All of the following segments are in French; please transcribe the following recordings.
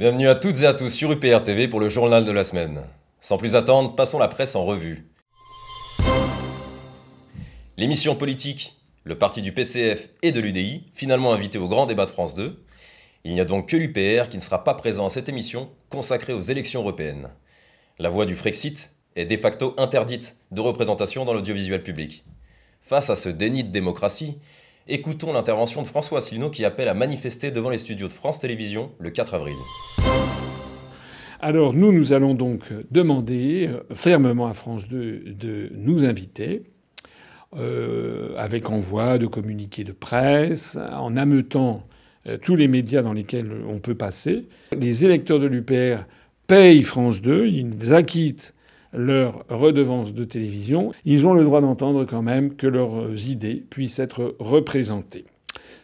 Bienvenue à toutes et à tous sur UPR TV pour le journal de la semaine. Sans plus attendre, passons la presse en revue. L'émission politique, le parti du PCF et de l'UDI, finalement invité au grand débat de France 2. Il n'y a donc que l'UPR qui ne sera pas présent à cette émission consacrée aux élections européennes. La voix du Frexit est de facto interdite de représentation dans l'audiovisuel public. Face à ce déni de démocratie, Écoutons l'intervention de François Asselineau qui appelle à manifester devant les studios de France Télévisions le 4 avril. Alors nous, nous allons donc demander euh, fermement à France 2 de nous inviter, euh, avec envoi de communiqués de presse, en ameutant euh, tous les médias dans lesquels on peut passer. Les électeurs de l'UPR payent France 2, ils acquittent leur redevance de télévision, ils ont le droit d'entendre quand même que leurs idées puissent être représentées.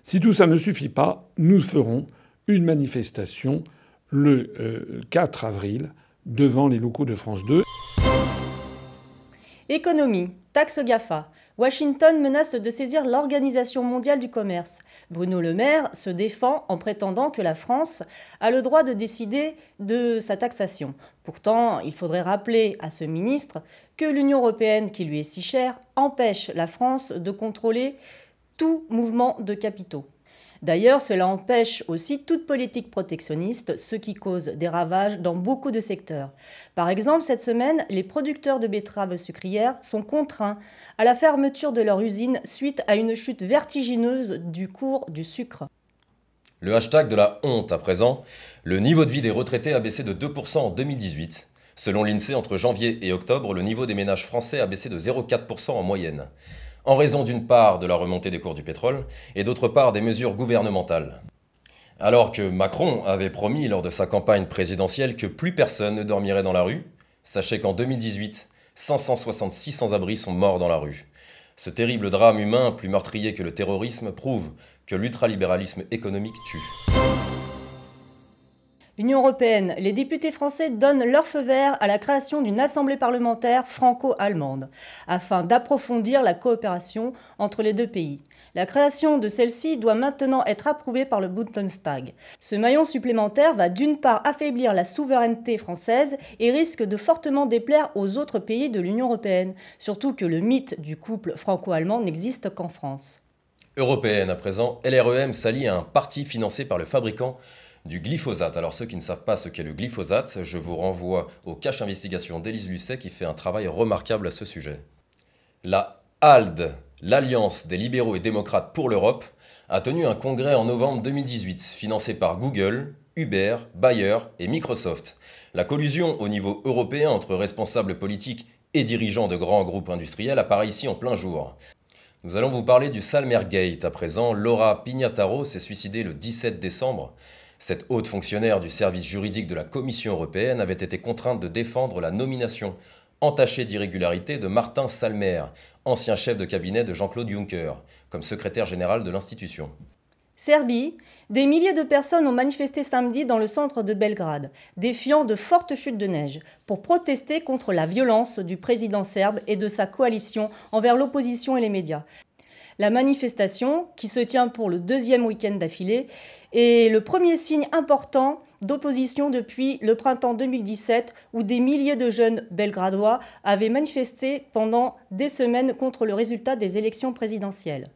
Si tout ça ne suffit pas, nous ferons une manifestation le 4 euh, avril devant les locaux de France 2. Économie, taxe GAFA. Washington menace de saisir l'Organisation mondiale du commerce. Bruno Le Maire se défend en prétendant que la France a le droit de décider de sa taxation. Pourtant, il faudrait rappeler à ce ministre que l'Union européenne, qui lui est si chère, empêche la France de contrôler tout mouvement de capitaux. D'ailleurs, cela empêche aussi toute politique protectionniste, ce qui cause des ravages dans beaucoup de secteurs. Par exemple, cette semaine, les producteurs de betteraves sucrières sont contraints à la fermeture de leur usine suite à une chute vertigineuse du cours du sucre. Le hashtag de la honte à présent, le niveau de vie des retraités a baissé de 2% en 2018. Selon l'INSEE, entre janvier et octobre, le niveau des ménages français a baissé de 0,4% en moyenne en raison d'une part de la remontée des cours du pétrole et d'autre part des mesures gouvernementales. Alors que Macron avait promis lors de sa campagne présidentielle que plus personne ne dormirait dans la rue, sachez qu'en 2018, 566 sans-abri sont morts dans la rue. Ce terrible drame humain, plus meurtrier que le terrorisme, prouve que l'ultralibéralisme économique tue. Union européenne, les députés français donnent leur feu vert à la création d'une assemblée parlementaire franco-allemande, afin d'approfondir la coopération entre les deux pays. La création de celle-ci doit maintenant être approuvée par le Bundestag. Ce maillon supplémentaire va d'une part affaiblir la souveraineté française et risque de fortement déplaire aux autres pays de l'Union européenne, surtout que le mythe du couple franco-allemand n'existe qu'en France. Européenne à présent, LREM s'allie à un parti financé par le fabricant du glyphosate. Alors ceux qui ne savent pas ce qu'est le glyphosate, je vous renvoie au cache investigation d'Élise Lucet qui fait un travail remarquable à ce sujet. La ALDE, l'Alliance des libéraux et démocrates pour l'Europe, a tenu un congrès en novembre 2018, financé par Google, Uber, Bayer et Microsoft. La collusion au niveau européen entre responsables politiques et dirigeants de grands groupes industriels apparaît ici en plein jour. Nous allons vous parler du Salmergate à présent. Laura Pignataro s'est suicidée le 17 décembre cette haute fonctionnaire du service juridique de la Commission européenne avait été contrainte de défendre la nomination, entachée d'irrégularité, de Martin Salmer, ancien chef de cabinet de Jean-Claude Juncker, comme secrétaire général de l'institution. Serbie, des milliers de personnes ont manifesté samedi dans le centre de Belgrade, défiant de fortes chutes de neige, pour protester contre la violence du président serbe et de sa coalition envers l'opposition et les médias la manifestation qui se tient pour le deuxième week-end d'affilée est le premier signe important d'opposition depuis le printemps 2017 où des milliers de jeunes belgradois avaient manifesté pendant des semaines contre le résultat des élections présidentielles.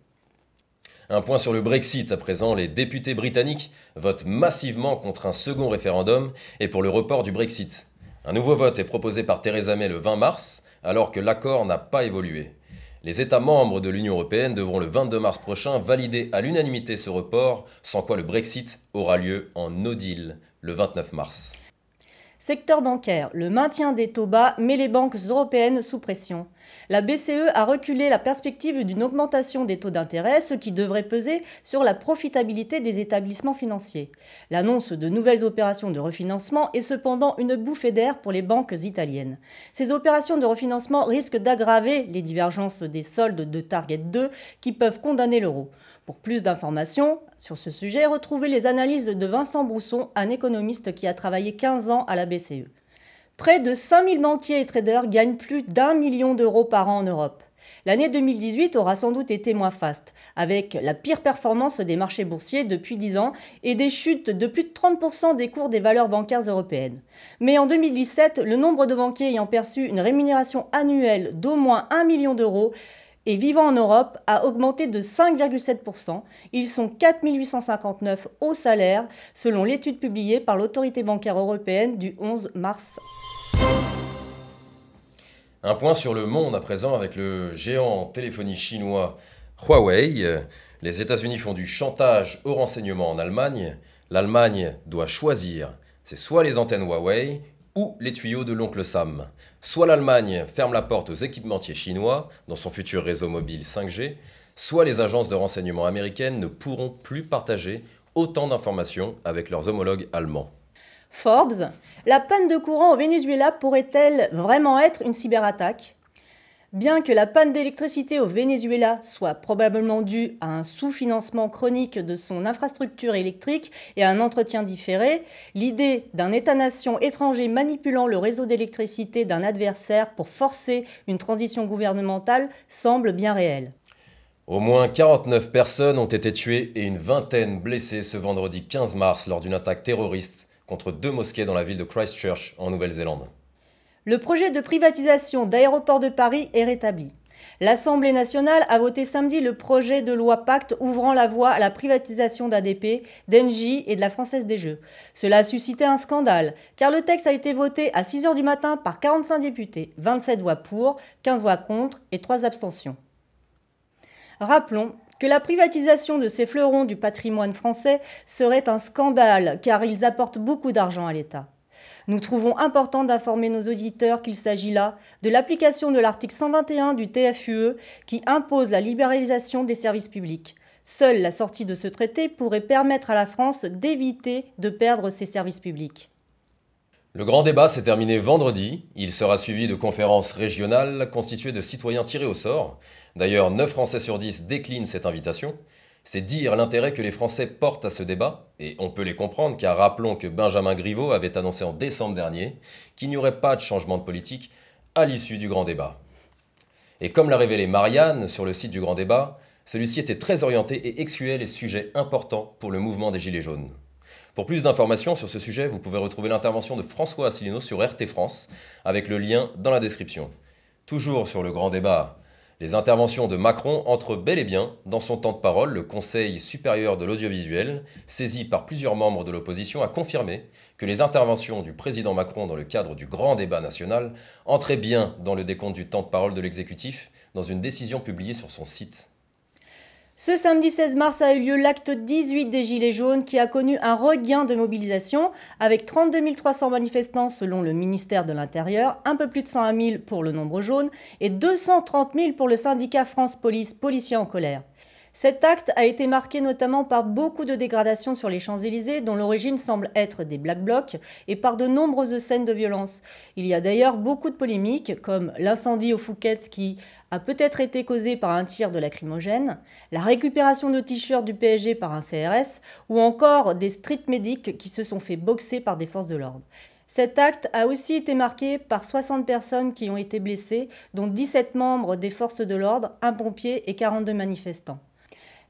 Un point sur le Brexit à présent, les députés britanniques votent massivement contre un second référendum et pour le report du Brexit. Un nouveau vote est proposé par Theresa May le 20 mars alors que l'accord n'a pas évolué. Les États membres de l'Union européenne devront le 22 mars prochain valider à l'unanimité ce report, sans quoi le Brexit aura lieu en no deal le 29 mars. Secteur bancaire, le maintien des taux bas met les banques européennes sous pression. La BCE a reculé la perspective d'une augmentation des taux d'intérêt, ce qui devrait peser sur la profitabilité des établissements financiers. L'annonce de nouvelles opérations de refinancement est cependant une bouffée d'air pour les banques italiennes. Ces opérations de refinancement risquent d'aggraver les divergences des soldes de Target 2 qui peuvent condamner l'euro. Pour plus d'informations sur ce sujet, retrouvez les analyses de Vincent Brousson, un économiste qui a travaillé 15 ans à la BCE. Près de 5000 banquiers et traders gagnent plus d'un million d'euros par an en Europe. L'année 2018 aura sans doute été moins faste, avec la pire performance des marchés boursiers depuis 10 ans et des chutes de plus de 30% des cours des valeurs bancaires européennes. Mais en 2017, le nombre de banquiers ayant perçu une rémunération annuelle d'au moins 1 million d'euros et vivant en Europe a augmenté de 5,7%. Ils sont 4 859 au salaire, selon l'étude publiée par l'autorité bancaire européenne du 11 mars. Un point sur le monde à présent avec le géant téléphonie chinois Huawei. Les États-Unis font du chantage au renseignement en Allemagne. L'Allemagne doit choisir. C'est soit les antennes Huawei ou les tuyaux de l'oncle Sam. Soit l'Allemagne ferme la porte aux équipementiers chinois dans son futur réseau mobile 5G, soit les agences de renseignement américaines ne pourront plus partager autant d'informations avec leurs homologues allemands. Forbes, la panne de courant au Venezuela pourrait-elle vraiment être une cyberattaque Bien que la panne d'électricité au Venezuela soit probablement due à un sous-financement chronique de son infrastructure électrique et à un entretien différé, l'idée d'un État-nation étranger manipulant le réseau d'électricité d'un adversaire pour forcer une transition gouvernementale semble bien réelle. Au moins 49 personnes ont été tuées et une vingtaine blessées ce vendredi 15 mars lors d'une attaque terroriste contre deux mosquées dans la ville de Christchurch en Nouvelle-Zélande. Le projet de privatisation d'Aéroports de Paris est rétabli. L'Assemblée nationale a voté samedi le projet de loi Pacte ouvrant la voie à la privatisation d'ADP, d'Engie et de la Française des Jeux. Cela a suscité un scandale, car le texte a été voté à 6 h du matin par 45 députés, 27 voix pour, 15 voix contre et 3 abstentions. Rappelons que la privatisation de ces fleurons du patrimoine français serait un scandale, car ils apportent beaucoup d'argent à l'État. Nous trouvons important d'informer nos auditeurs qu'il s'agit là de l'application de l'article 121 du TFUE qui impose la libéralisation des services publics. Seule la sortie de ce traité pourrait permettre à la France d'éviter de perdre ses services publics. Le grand débat s'est terminé vendredi. Il sera suivi de conférences régionales constituées de citoyens tirés au sort. D'ailleurs, 9 Français sur 10 déclinent cette invitation. C'est dire l'intérêt que les Français portent à ce débat, et on peut les comprendre car rappelons que Benjamin Griveaux avait annoncé en décembre dernier qu'il n'y aurait pas de changement de politique à l'issue du grand débat. Et comme l'a révélé Marianne sur le site du grand débat, celui-ci était très orienté et excluait les sujets importants pour le mouvement des Gilets jaunes. Pour plus d'informations sur ce sujet, vous pouvez retrouver l'intervention de François Asselineau sur RT France avec le lien dans la description. Toujours sur le grand débat, les interventions de Macron entrent bel et bien dans son temps de parole. Le Conseil supérieur de l'audiovisuel, saisi par plusieurs membres de l'opposition, a confirmé que les interventions du président Macron dans le cadre du grand débat national entraient bien dans le décompte du temps de parole de l'exécutif dans une décision publiée sur son site. Ce samedi 16 mars a eu lieu l'acte 18 des Gilets jaunes qui a connu un regain de mobilisation avec 32 300 manifestants selon le ministère de l'Intérieur, un peu plus de 101 000 pour le nombre jaune et 230 000 pour le syndicat France Police Policiers en colère. Cet acte a été marqué notamment par beaucoup de dégradations sur les Champs-Élysées, dont l'origine semble être des Black Blocs, et par de nombreuses scènes de violence. Il y a d'ailleurs beaucoup de polémiques, comme l'incendie au Fouquet's qui a peut-être été causé par un tir de lacrymogène, la récupération de t-shirts du PSG par un CRS, ou encore des street medics qui se sont fait boxer par des forces de l'ordre. Cet acte a aussi été marqué par 60 personnes qui ont été blessées, dont 17 membres des forces de l'ordre, un pompier et 42 manifestants.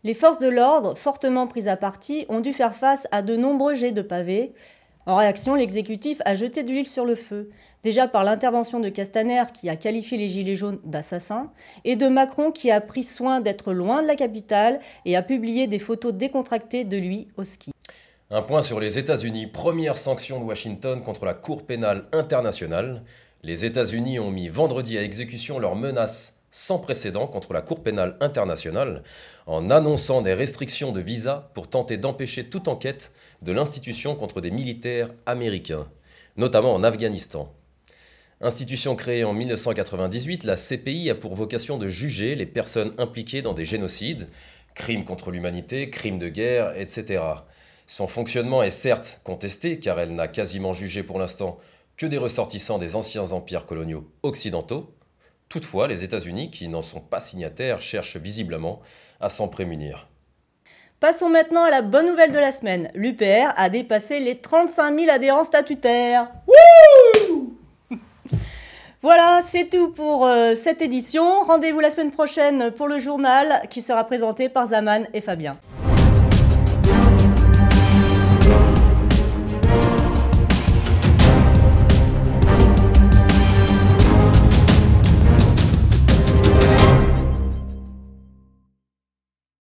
Les forces de l'ordre, fortement prises à partie, ont dû faire face à de nombreux jets de pavés. En réaction, l'exécutif a jeté de l'huile sur le feu, déjà par l'intervention de Castaner qui a qualifié les Gilets jaunes d'assassins, et de Macron qui a pris soin d'être loin de la capitale et a publié des photos décontractées de lui au ski. Un point sur les États-Unis, première sanction de Washington contre la Cour pénale internationale. Les États-Unis ont mis vendredi à exécution leur menace sans précédent contre la Cour pénale internationale en annonçant des restrictions de visa pour tenter d'empêcher toute enquête de l'institution contre des militaires américains, notamment en Afghanistan. Institution créée en 1998, la CPI a pour vocation de juger les personnes impliquées dans des génocides, crimes contre l'humanité, crimes de guerre, etc. Son fonctionnement est certes contesté car elle n'a quasiment jugé pour l'instant que des ressortissants des anciens empires coloniaux occidentaux, Toutefois, les États-Unis, qui n'en sont pas signataires, cherchent visiblement à s'en prémunir. Passons maintenant à la bonne nouvelle de la semaine. L'UPR a dépassé les 35 000 adhérents statutaires. voilà, c'est tout pour euh, cette édition. Rendez-vous la semaine prochaine pour le journal qui sera présenté par Zaman et Fabien.